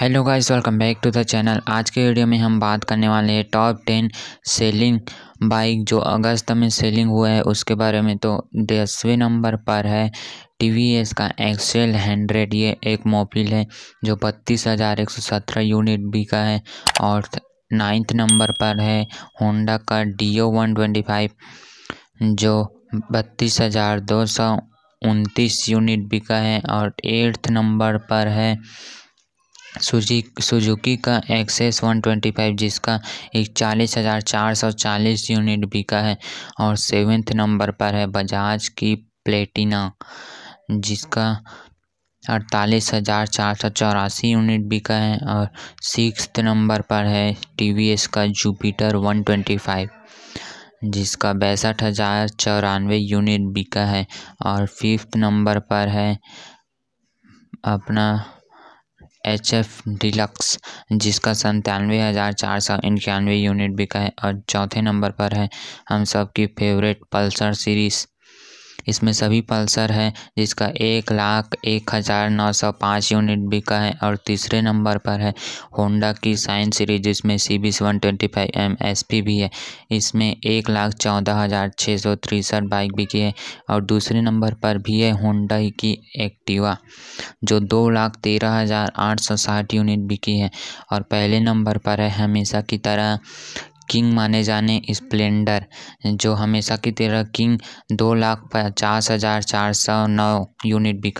hello guys welcome back to the channel आज के video में हम बात करने वाले हैं टॉप टेन सेलिंग बाइक जो अगस्त में सेलिंग हुआ है उसके बारे में तो दसवें नंबर पर है टी वी एस का एक्सेल हंड्रेड ये एक मोबिल है जो बत्तीस हज़ार एक सौ सत्रह यूनिट भी का है और नाइन्थ नंबर पर है होंडा का D O one twenty five जो बत्तीस हज़ार दो सौ उनतीस यूनिट का है और एट्थ नंबर पर है सुजी सुजुकी का एक्सेस वन ट्वेंटी फाइव जिसका एक चालीस हज़ार चार सौ चालीस यूनिट बिका है और सेवेंथ नंबर पर है बजाज की प्लेटिना जिसका अड़तालीस हज़ार चार सौ चौरासी यूनिट बिका है और सिक्स नंबर पर है टीवीएस का जुपिटर वन ट्वेंटी फाइव जिसका बैसठ हज़ार चौरानवे यूनिट बिका है और फिफ्थ नंबर पर है अपना एच एफ डिलक्स जिसका संतानवे हज़ार चार सौ इक्यानवे यूनिट बिका है और चौथे नंबर पर है हम सब की फेवरेट पल्सर सीरीज़ इसमें सभी पल्सर है जिसका एक लाख एक हज़ार नौ सौ पाँच यूनिट बिका है और तीसरे नंबर पर है होंडा की साइन सीरीज जिसमें C B one twenty five M S P भी है इसमें एक लाख चौदह हज़ार छः सौ तिरसठ बाइक बिकी है और दूसरे नंबर पर भी है होंडा की एक्टिवा जो दो लाख तेरह हज़ार आठ सौ साठ यूनिट बिकी है और पहले नंबर पर है हमेशा की तरह किंग माने जाने स्प्लेंडर जो हमेशा की तरह किंग दो लाख पचास हज़ार चार सौ नौ यूनिट बिका